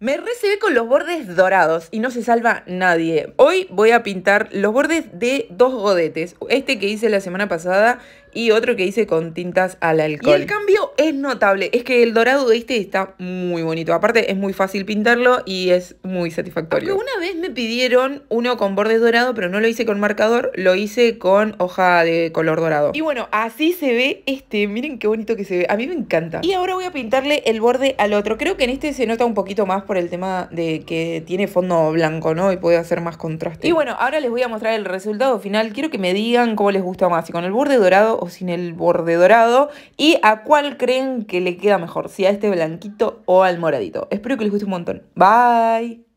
Me recibí con los bordes dorados y no se salva nadie. Hoy voy a pintar los bordes de dos godetes. Este que hice la semana pasada y otro que hice con tintas al alcohol. Y el cambio es notable, es que el dorado de este está muy bonito. Aparte es muy fácil pintarlo y es muy satisfactorio. porque una vez me pidieron uno con bordes dorado, pero no lo hice con marcador, lo hice con hoja de color dorado. Y bueno, así se ve este, miren qué bonito que se ve, a mí me encanta. Y ahora voy a pintarle el borde al otro, creo que en este se nota un poquito más por el tema de que tiene fondo blanco, ¿no? Y puede hacer más contraste. Y bueno, ahora les voy a mostrar el resultado final, quiero que me digan cómo les gusta más, si con el borde dorado sin el borde dorado y a cuál creen que le queda mejor, si a este blanquito o al moradito. Espero que les guste un montón. Bye.